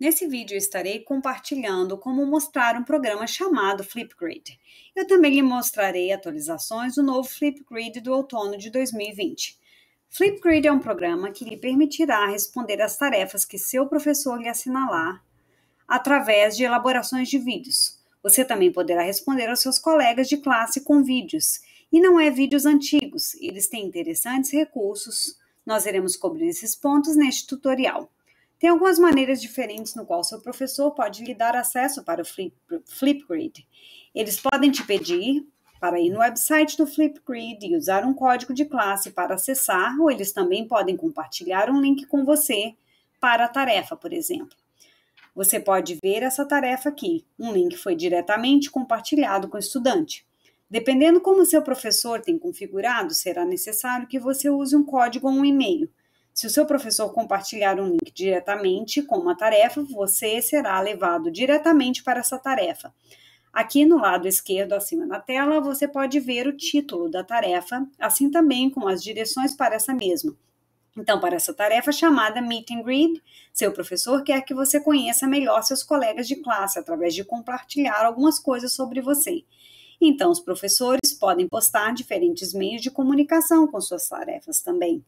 Nesse vídeo estarei compartilhando como mostrar um programa chamado Flipgrid. Eu também lhe mostrarei atualizações do novo Flipgrid do outono de 2020. Flipgrid é um programa que lhe permitirá responder às tarefas que seu professor lhe assinalar através de elaborações de vídeos. Você também poderá responder aos seus colegas de classe com vídeos. E não é vídeos antigos, eles têm interessantes recursos. Nós iremos cobrir esses pontos neste tutorial. Tem algumas maneiras diferentes no qual seu professor pode lhe dar acesso para o Flipgrid. Eles podem te pedir para ir no website do Flipgrid e usar um código de classe para acessar, ou eles também podem compartilhar um link com você para a tarefa, por exemplo. Você pode ver essa tarefa aqui. Um link foi diretamente compartilhado com o estudante. Dependendo como seu professor tem configurado, será necessário que você use um código ou um e-mail. Se o seu professor compartilhar um link diretamente com uma tarefa, você será levado diretamente para essa tarefa. Aqui no lado esquerdo, acima na tela, você pode ver o título da tarefa, assim também com as direções para essa mesma. Então, para essa tarefa chamada Meet and Greet, seu professor quer que você conheça melhor seus colegas de classe através de compartilhar algumas coisas sobre você. Então, os professores podem postar diferentes meios de comunicação com suas tarefas também.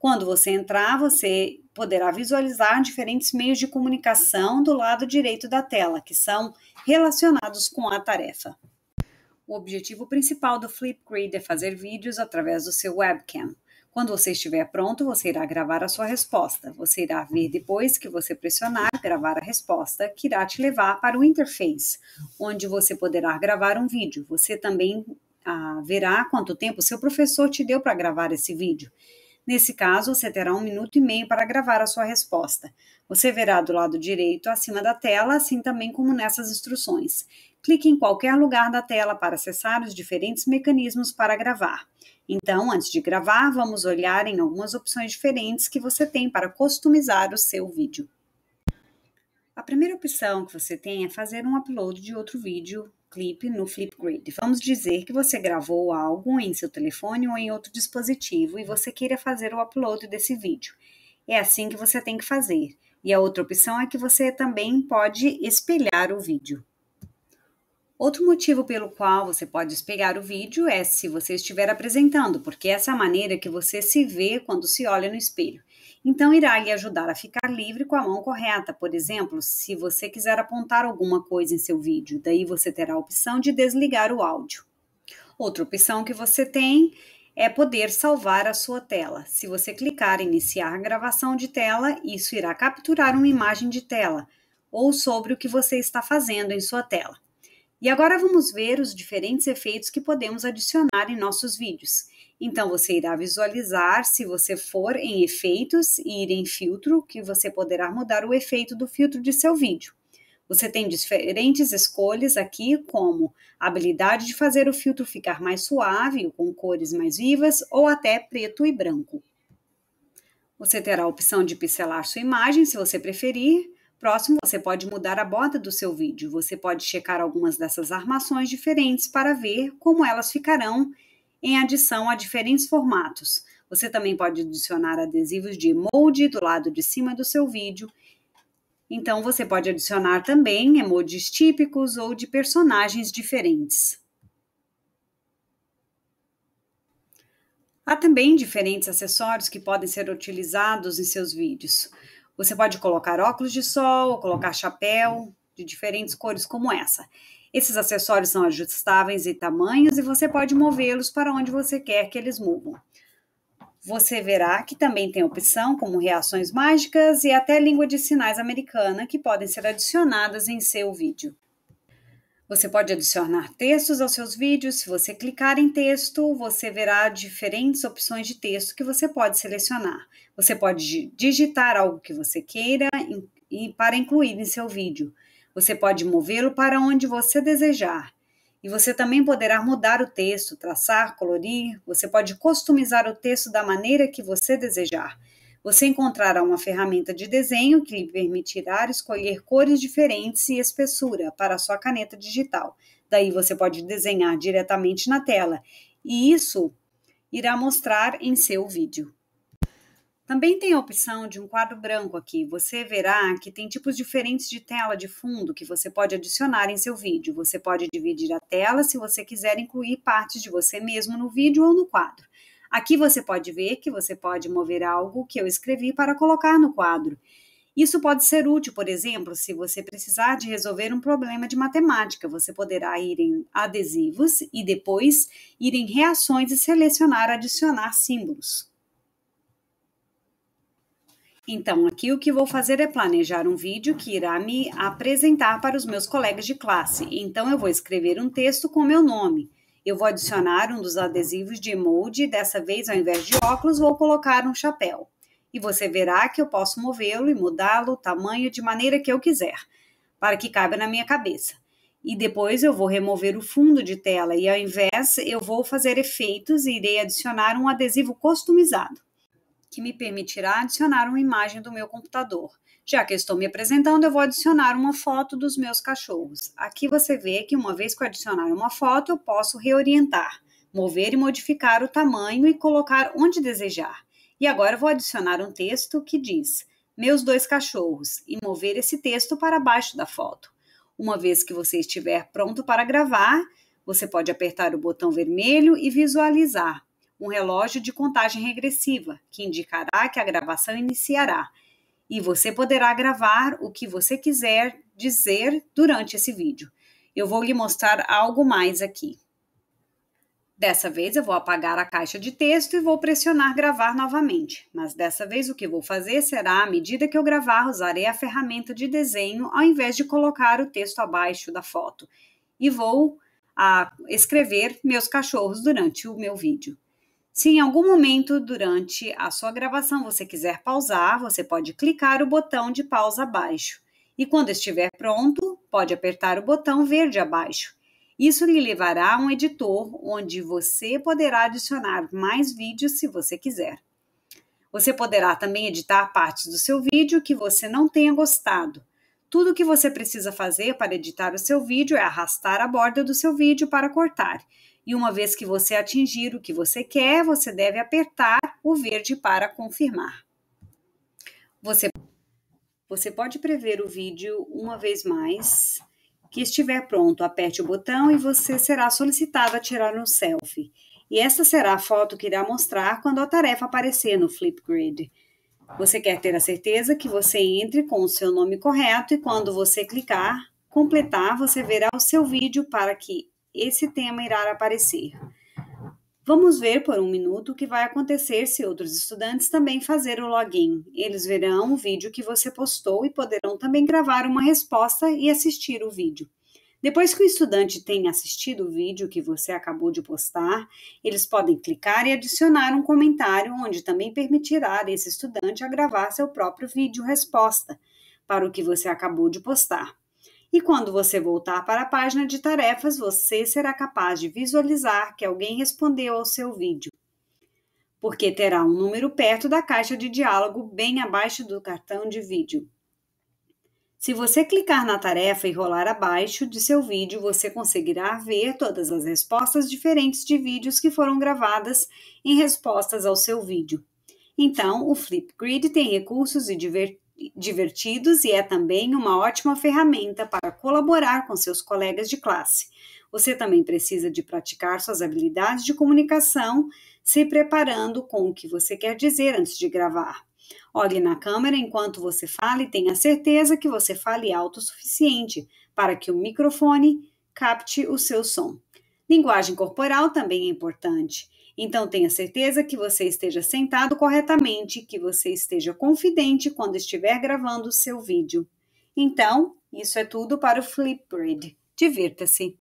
Quando você entrar, você poderá visualizar diferentes meios de comunicação do lado direito da tela, que são relacionados com a tarefa. O objetivo principal do Flipgrid é fazer vídeos através do seu webcam. Quando você estiver pronto, você irá gravar a sua resposta. Você irá ver depois que você pressionar gravar a resposta, que irá te levar para o interface, onde você poderá gravar um vídeo. Você também ah, verá quanto tempo seu professor te deu para gravar esse vídeo. Nesse caso, você terá um minuto e meio para gravar a sua resposta. Você verá do lado direito, acima da tela, assim também como nessas instruções. Clique em qualquer lugar da tela para acessar os diferentes mecanismos para gravar. Então, antes de gravar, vamos olhar em algumas opções diferentes que você tem para customizar o seu vídeo. A primeira opção que você tem é fazer um upload de outro vídeo clipe no Flipgrid. Vamos dizer que você gravou algo em seu telefone ou em outro dispositivo e você queira fazer o upload desse vídeo. É assim que você tem que fazer. E a outra opção é que você também pode espelhar o vídeo. Outro motivo pelo qual você pode espelhar o vídeo é se você estiver apresentando, porque essa é a maneira que você se vê quando se olha no espelho. Então, irá lhe ajudar a ficar livre com a mão correta. Por exemplo, se você quiser apontar alguma coisa em seu vídeo, daí você terá a opção de desligar o áudio. Outra opção que você tem é poder salvar a sua tela. Se você clicar em iniciar gravação de tela, isso irá capturar uma imagem de tela ou sobre o que você está fazendo em sua tela. E agora vamos ver os diferentes efeitos que podemos adicionar em nossos vídeos. Então você irá visualizar, se você for em efeitos e ir em filtro, que você poderá mudar o efeito do filtro de seu vídeo. Você tem diferentes escolhas aqui, como a habilidade de fazer o filtro ficar mais suave, com cores mais vivas ou até preto e branco. Você terá a opção de pincelar sua imagem, se você preferir. Próximo, você pode mudar a borda do seu vídeo. Você pode checar algumas dessas armações diferentes para ver como elas ficarão em adição a diferentes formatos. Você também pode adicionar adesivos de emoji do lado de cima do seu vídeo. Então você pode adicionar também emojis típicos ou de personagens diferentes. Há também diferentes acessórios que podem ser utilizados em seus vídeos. Você pode colocar óculos de sol, colocar chapéu de diferentes cores como essa. Esses acessórios são ajustáveis em tamanhos e você pode movê-los para onde você quer que eles movam. Você verá que também tem opção como reações mágicas e até língua de sinais americana que podem ser adicionadas em seu vídeo. Você pode adicionar textos aos seus vídeos. Se você clicar em texto, você verá diferentes opções de texto que você pode selecionar. Você pode digitar algo que você queira para incluir em seu vídeo. Você pode movê-lo para onde você desejar. E você também poderá mudar o texto, traçar, colorir. Você pode customizar o texto da maneira que você desejar. Você encontrará uma ferramenta de desenho que lhe permitirá escolher cores diferentes e espessura para a sua caneta digital. Daí você pode desenhar diretamente na tela. E isso irá mostrar em seu vídeo. Também tem a opção de um quadro branco aqui. Você verá que tem tipos diferentes de tela de fundo que você pode adicionar em seu vídeo. Você pode dividir a tela se você quiser incluir partes de você mesmo no vídeo ou no quadro. Aqui você pode ver que você pode mover algo que eu escrevi para colocar no quadro. Isso pode ser útil, por exemplo, se você precisar de resolver um problema de matemática. Você poderá ir em adesivos e depois ir em reações e selecionar adicionar símbolos. Então, aqui o que vou fazer é planejar um vídeo que irá me apresentar para os meus colegas de classe. Então, eu vou escrever um texto com meu nome. Eu vou adicionar um dos adesivos de molde, dessa vez, ao invés de óculos, vou colocar um chapéu. E você verá que eu posso movê-lo e mudá-lo, tamanho, de maneira que eu quiser, para que caiba na minha cabeça. E depois eu vou remover o fundo de tela e, ao invés, eu vou fazer efeitos e irei adicionar um adesivo customizado que me permitirá adicionar uma imagem do meu computador. Já que estou me apresentando, eu vou adicionar uma foto dos meus cachorros. Aqui você vê que uma vez que eu adicionar uma foto, eu posso reorientar, mover e modificar o tamanho e colocar onde desejar. E agora vou adicionar um texto que diz: Meus dois cachorros, e mover esse texto para baixo da foto. Uma vez que você estiver pronto para gravar, você pode apertar o botão vermelho e visualizar um relógio de contagem regressiva, que indicará que a gravação iniciará, e você poderá gravar o que você quiser dizer durante esse vídeo. Eu vou lhe mostrar algo mais aqui. Dessa vez eu vou apagar a caixa de texto e vou pressionar gravar novamente, mas dessa vez o que vou fazer será, à medida que eu gravar, usarei a ferramenta de desenho ao invés de colocar o texto abaixo da foto e vou a, ah, escrever meus cachorros durante o meu vídeo. Se em algum momento durante a sua gravação você quiser pausar, você pode clicar o botão de pausa abaixo. E quando estiver pronto, pode apertar o botão verde abaixo. Isso lhe levará a um editor onde você poderá adicionar mais vídeos se você quiser. Você poderá também editar partes do seu vídeo que você não tenha gostado. Tudo o que você precisa fazer para editar o seu vídeo é arrastar a borda do seu vídeo para cortar e uma vez que você atingir o que você quer, você deve apertar o verde para confirmar. Você, você pode prever o vídeo uma vez mais. Que estiver pronto, aperte o botão e você será solicitado a tirar um selfie. E essa será a foto que irá mostrar quando a tarefa aparecer no Flipgrid. Você quer ter a certeza que você entre com o seu nome correto e quando você clicar completar, você verá o seu vídeo para que esse tema irá aparecer. Vamos ver por um minuto o que vai acontecer se outros estudantes também fazer o login. Eles verão o vídeo que você postou e poderão também gravar uma resposta e assistir o vídeo. Depois que o estudante tenha assistido o vídeo que você acabou de postar, eles podem clicar e adicionar um comentário, onde também permitirá esse estudante a gravar seu próprio vídeo resposta para o que você acabou de postar. E quando você voltar para a página de tarefas, você será capaz de visualizar que alguém respondeu ao seu vídeo, porque terá um número perto da caixa de diálogo bem abaixo do cartão de vídeo. Se você clicar na tarefa e rolar abaixo de seu vídeo, você conseguirá ver todas as respostas diferentes de vídeos que foram gravadas em respostas ao seu vídeo. Então, o Flipgrid tem recursos e divertidos divertidos e é também uma ótima ferramenta para colaborar com seus colegas de classe. Você também precisa de praticar suas habilidades de comunicação, se preparando com o que você quer dizer antes de gravar. Olhe na câmera enquanto você fala e tenha certeza que você fale alto o suficiente para que o microfone capte o seu som. Linguagem corporal também é importante. Então tenha certeza que você esteja sentado corretamente, que você esteja confidente quando estiver gravando o seu vídeo. Então, isso é tudo para o Flipgrid. Divirta-se!